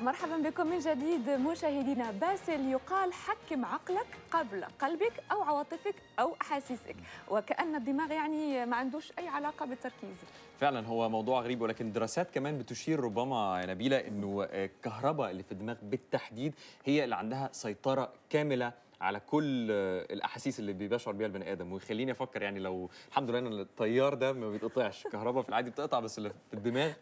مرحبا بكم من جديد مشاهدينا باسل يقال حكم عقلك قبل قلبك او عواطفك او احاسيسك وكان الدماغ يعني ما عندوش اي علاقه بالتركيز فعلا هو موضوع غريب ولكن الدراسات كمان بتشير ربما يا نبيله انه آه، الكهرباء اللي في الدماغ بالتحديد هي اللي عندها سيطره كامله على كل آه، الاحاسيس اللي بيشعر بيها البني ادم ويخليني افكر يعني لو الحمد لله ان التيار ده ما بيتقطعش الكهرباء في العادي بتقطع بس اللي في الدماغ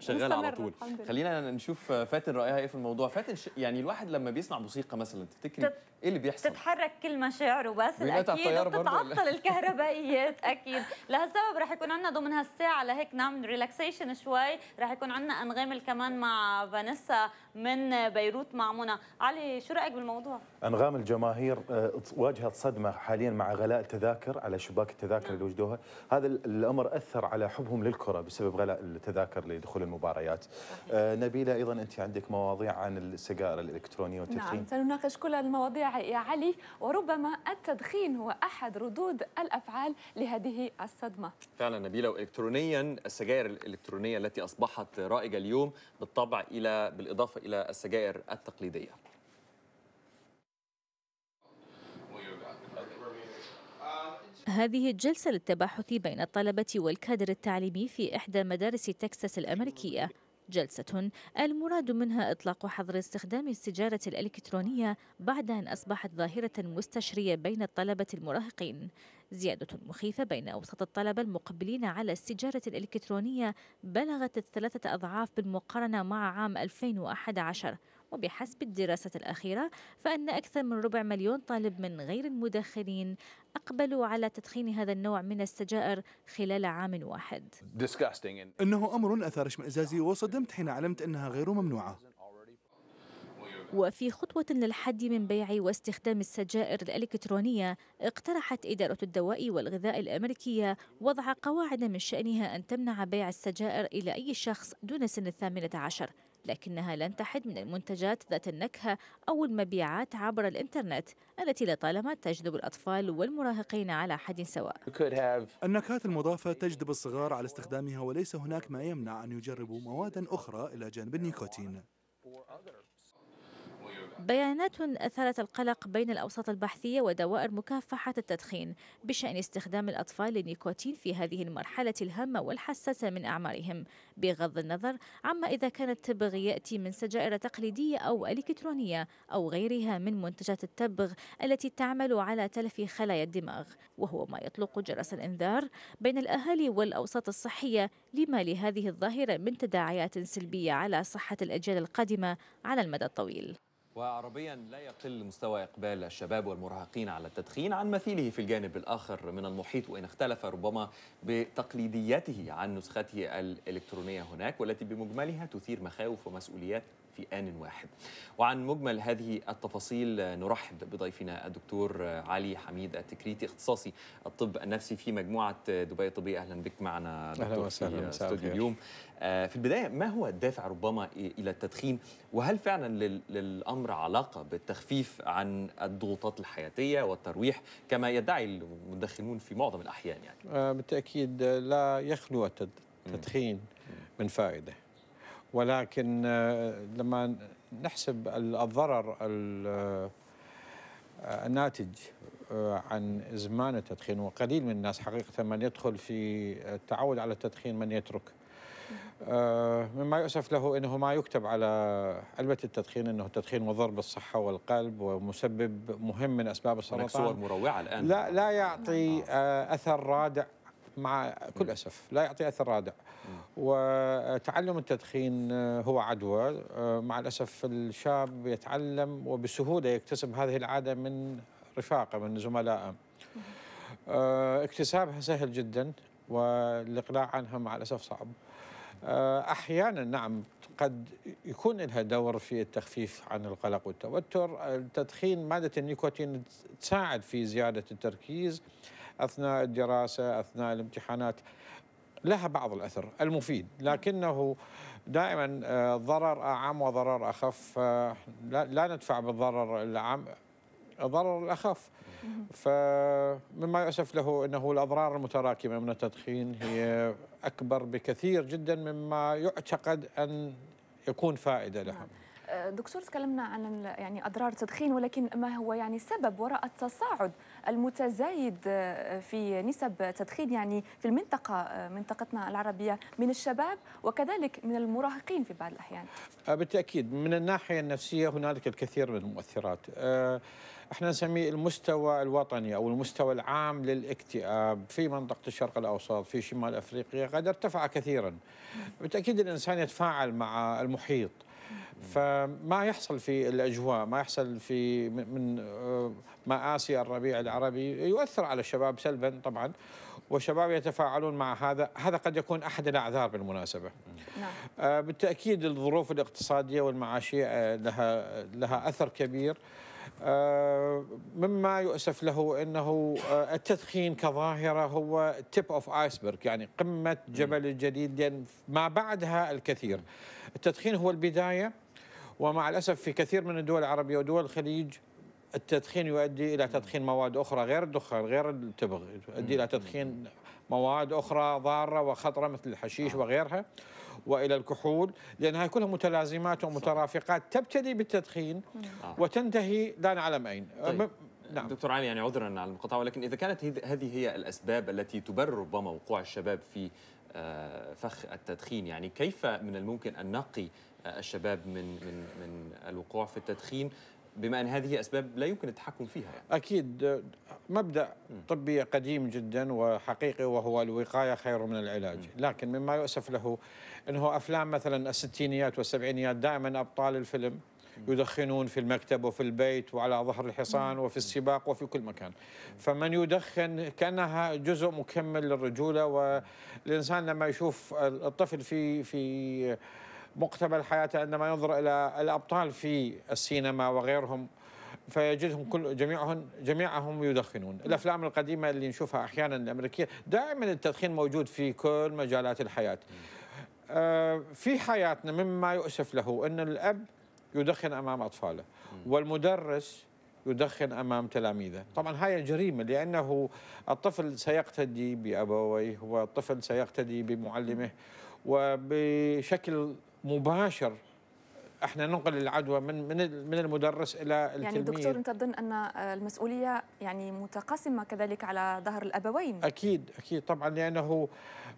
شغال على طول خلينا نشوف فاتن رايها ايه في الموضوع فاتن ش... يعني الواحد لما بيسمع موسيقى مثلا تفتكري تت... ايه اللي بيحصل تتحرك كل مشاعره بس اكيد بتتعطل الكهربائيات اكيد لهالسبب رح يكون عندنا ضمن هالساعه لهيك نعمل ريلاكسيشن شوي رح يكون عندنا انغام كمان مع فانيسا من بيروت مع منى علي شو رايك بالموضوع انغام الجماهير آه، واجهت صدمه حاليا مع غلاء التذاكر على شباك التذاكر نعم. اللي وجدوها هذا الامر اثر على حبهم للكره بسبب غلاء التذاكر لدخول المباريات آه، نبيله ايضا انت عندك مواضيع عن السجائر الالكترونيه والتدخين نعم سنناقش كل المواضيع يا علي وربما التدخين هو احد ردود الافعال لهذه الصدمه فعلا نبيله والكترونيا السجائر الالكترونيه التي اصبحت رائجه اليوم بالطبع الى بالاضافه إلى السجائر التقليدية هذه الجلسة للتباحث بين الطلبة والكادر التعليمي في إحدى مدارس تكساس الأمريكية جلسة المراد منها إطلاق حظر استخدام السجارة الإلكترونية بعد أن أصبحت ظاهرة مستشرية بين الطلبة المراهقين زيادة مخيفة بين أوسط الطلبة المقبلين على السجارة الإلكترونية بلغت الثلاثة أضعاف بالمقارنة مع عام 2011 وبحسب الدراسة الأخيرة فإن أكثر من ربع مليون طالب من غير المدخنين أقبلوا على تدخين هذا النوع من السجائر خلال عام واحد إنه أمر أثار اشمئزازي وصدمت حين علمت أنها غير ممنوعة وفي خطوة للحد من بيع واستخدام السجائر الإلكترونية اقترحت إدارة الدواء والغذاء الأمريكية وضع قواعد من شأنها أن تمنع بيع السجائر إلى أي شخص دون سن الثامنة عشر لكنها لن تحد من المنتجات ذات النكهة أو المبيعات عبر الإنترنت التي لطالما تجذب الأطفال والمراهقين على حد سواء النكهات المضافة تجذب الصغار على استخدامها وليس هناك ما يمنع أن يجربوا مواد أخرى إلى جانب النيكوتين بيانات أثارت القلق بين الأوساط البحثية ودوائر مكافحة التدخين بشأن استخدام الأطفال للنيكوتين في هذه المرحلة الهامة والحساسة من أعمارهم بغض النظر عما إذا كان التبغ يأتي من سجائر تقليدية أو إلكترونية أو غيرها من منتجات التبغ التي تعمل على تلف خلايا الدماغ وهو ما يطلق جرس الإنذار بين الأهالي والأوساط الصحية لما لهذه الظاهرة من تداعيات سلبية على صحة الأجيال القادمة على المدى الطويل وعربيا لا يقل مستوى إقبال الشباب والمراهقين على التدخين عن مثيله في الجانب الآخر من المحيط وإن اختلف ربما بتقليديته عن نسخته الإلكترونية هناك والتي بمجملها تثير مخاوف ومسؤوليات في آن واحد وعن مجمل هذه التفاصيل نرحب بضيفنا الدكتور علي حميد التكريتي اختصاصي الطب النفسي في مجموعة دبي الطبية أهلا بك معنا دكتور أهلا في استوديو اليوم آه، في البداية ما هو الدافع ربما إلى التدخين وهل فعلا للأمر علاقة بالتخفيف عن الضغوطات الحياتية والترويح كما يدعي المدخنون في معظم الأحيان يعني آه، بالتأكيد لا يخلو التدخين من فائده ولكن آه، لما نحسب الضرر آه، الناتج آه، عن إزمان التدخين وقليل من الناس حقيقة من يدخل في التعود على التدخين من يترك مما يؤسف له أنه ما يكتب على علبة التدخين أنه التدخين مضر بالصحة والقلب ومسبب مهم من أسباب السرطان صور مروعة الآن لا, لا يعطي أثر رادع مع كل اسف لا يعطي اثر رادع وتعلم التدخين آه، هو عدوى آه، مع الاسف الشاب يتعلم وبسهوله يكتسب هذه العاده من رفاقه من زملائه آه، اكتسابها سهل جدا والاقلاع عنها مع الاسف صعب احيانا نعم قد يكون لها دور في التخفيف عن القلق والتوتر التدخين ماده النيكوتين تساعد في زياده التركيز اثناء الدراسه اثناء الامتحانات لها بعض الاثر المفيد لكنه دائما آه، ضرر اعم وضرر اخف آه، لا ندفع بالضرر العام الضرر الاخف فمما يؤسف له انه الاضرار المتراكمه من التدخين هي اكبر بكثير جدا مما يعتقد ان يكون فائده لها دكتور تكلمنا عن يعني اضرار التدخين ولكن ما هو يعني السبب وراء التصاعد المتزايد آه، في نسب تدخين يعني في المنطقه آه، منطقتنا العربيه من الشباب وكذلك من المراهقين في بعض الاحيان. آه، بالتاكيد من الناحيه النفسيه هنالك الكثير من المؤثرات. احنا نسميه المستوى الوطني او المستوى العام للاكتئاب في منطقه الشرق الاوسط في شمال افريقيا قد ارتفع كثيرا. بالتاكيد الانسان يتفاعل مع المحيط. فما يحصل في الأجواء ما يحصل في من آه، مآسي الربيع العربي يؤثر على الشباب سلبا طبعا والشباب يتفاعلون مع هذا هذا قد يكون أحد الأعذار بالمناسبة نعم. آه، بالتأكيد الظروف الاقتصادية والمعاشية آه، لها, لها أثر كبير مما يؤسف له انه التدخين كظاهره هو تيب اوف ايسبرغ يعني قمه جبل الجليد لان ما بعدها الكثير. التدخين هو البدايه ومع الأسف في كثير من الدول العربية ودول الخليج التدخين يؤدي إلى نعم. تدخين مواد أخرى غير الدخان غير التبغ يؤدي إلى نعم. تدخين مواد أخرى ضارة وخطرة مثل الحشيش نعم. وغيرها والى الكحول لانها كلها متلازمات ومترافقات تبتدي بالتدخين آه. وتنتهي لا نعلم اين طيب. نعم. دكتور علي يعني عذرا على المقاطعه ولكن اذا كانت هذه هي الاسباب التي تبرر ربما وقوع الشباب في آه، فخ التدخين يعني كيف من الممكن ان نقي الشباب من من من الوقوع في التدخين بما ان هذه اسباب لا يمكن التحكم فيها يعني. اكيد مبدا طبي قديم جدا وحقيقي وهو الوقايه خير من العلاج لكن مما يؤسف له انه افلام مثلا الستينيات والسبعينيات دائما ابطال الفيلم يدخنون في المكتب وفي البيت وعلى ظهر الحصان وفي السباق وفي كل مكان فمن يدخن كانها جزء مكمل للرجوله والانسان لما يشوف الطفل في في مقتبل حياته عندما ينظر إلى الأبطال في السينما وغيرهم فيجدهم كل جميعهم جميعهم يدخنون الافلام القديمه اللي نشوفها احيانا الامريكيه دائما التدخين موجود في كل مجالات الحياه آه في حياتنا مما يؤسف له ان الاب يدخن امام اطفاله والمدرس يدخن امام تلاميذه طبعا هاي جريمه لانه الطفل سيقتدي بابويه والطفل سيقتدي بمعلمه وبشكل مباشر احنا ننقل العدوى من من من المدرس الى التلميذ يعني دكتور انت تظن ان المسؤوليه يعني متقاسمه كذلك على ظهر الابوين اكيد اكيد طبعا لانه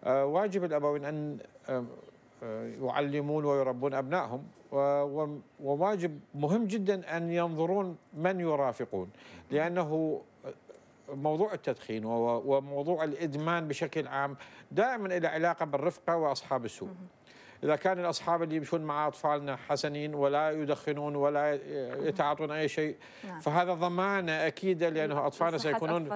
آه، واجب الابوين ان آه، آه، يعلمون ويربون ابنائهم وواجب مهم جدا ان ينظرون من يرافقون لانه موضوع التدخين وموضوع الادمان بشكل عام دائما له علاقه بالرفقه واصحاب السوء إذا كان الأصحاب اللي يمشون مع أطفالنا حسنين ولا يدخنون ولا يتعاطون أي شيء نعم. فهذا ضمانة أكيدة لأنه نعم. أطفالنا سيكونون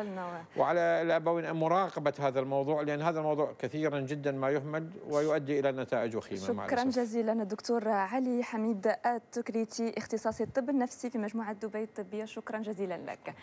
وعلى الأبوين مراقبة هذا الموضوع لأن هذا الموضوع كثيرا جدا ما يهمل ويؤدي إلى نتائج وخيمة شكرا جزيلا الدكتور علي حميد التكريتي اختصاصي الطب النفسي في مجموعة دبي الطبية شكرا جزيلا لك